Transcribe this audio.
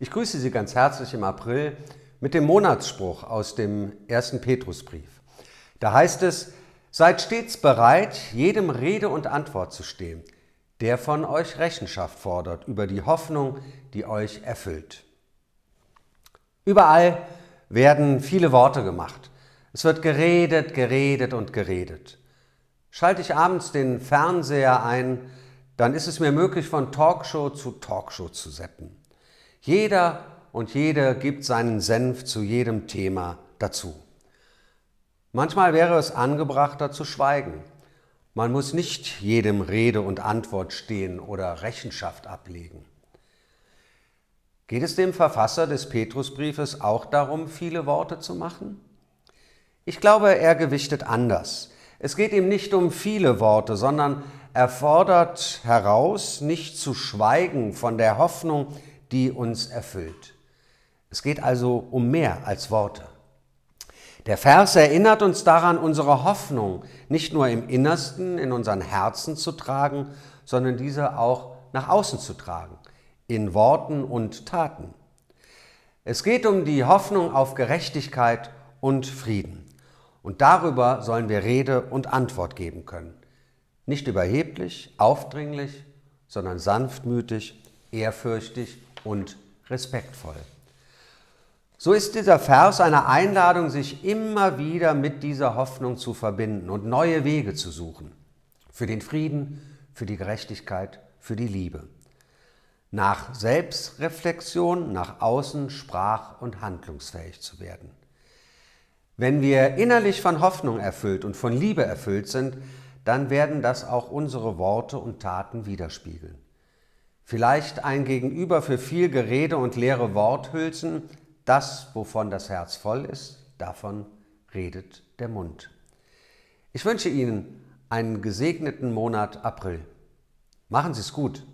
Ich grüße Sie ganz herzlich im April mit dem Monatsspruch aus dem ersten Petrusbrief. Da heißt es, seid stets bereit, jedem Rede und Antwort zu stehen, der von euch Rechenschaft fordert über die Hoffnung, die euch erfüllt. Überall werden viele Worte gemacht. Es wird geredet, geredet und geredet. Schalte ich abends den Fernseher ein, dann ist es mir möglich, von Talkshow zu Talkshow zu seppen. Jeder und jede gibt seinen Senf zu jedem Thema dazu. Manchmal wäre es angebrachter zu schweigen. Man muss nicht jedem Rede und Antwort stehen oder Rechenschaft ablegen. Geht es dem Verfasser des Petrusbriefes auch darum, viele Worte zu machen? Ich glaube, er gewichtet anders. Es geht ihm nicht um viele Worte, sondern er fordert heraus, nicht zu schweigen von der Hoffnung, die uns erfüllt. Es geht also um mehr als Worte. Der Vers erinnert uns daran, unsere Hoffnung nicht nur im Innersten, in unseren Herzen zu tragen, sondern diese auch nach außen zu tragen, in Worten und Taten. Es geht um die Hoffnung auf Gerechtigkeit und Frieden. Und darüber sollen wir Rede und Antwort geben können. Nicht überheblich, aufdringlich, sondern sanftmütig, ehrfürchtig und respektvoll. So ist dieser Vers eine Einladung, sich immer wieder mit dieser Hoffnung zu verbinden und neue Wege zu suchen. Für den Frieden, für die Gerechtigkeit, für die Liebe. Nach Selbstreflexion, nach außen sprach- und handlungsfähig zu werden. Wenn wir innerlich von Hoffnung erfüllt und von Liebe erfüllt sind, dann werden das auch unsere Worte und Taten widerspiegeln vielleicht ein Gegenüber für viel Gerede und leere Worthülsen, das, wovon das Herz voll ist, davon redet der Mund. Ich wünsche Ihnen einen gesegneten Monat April. Machen Sie es gut.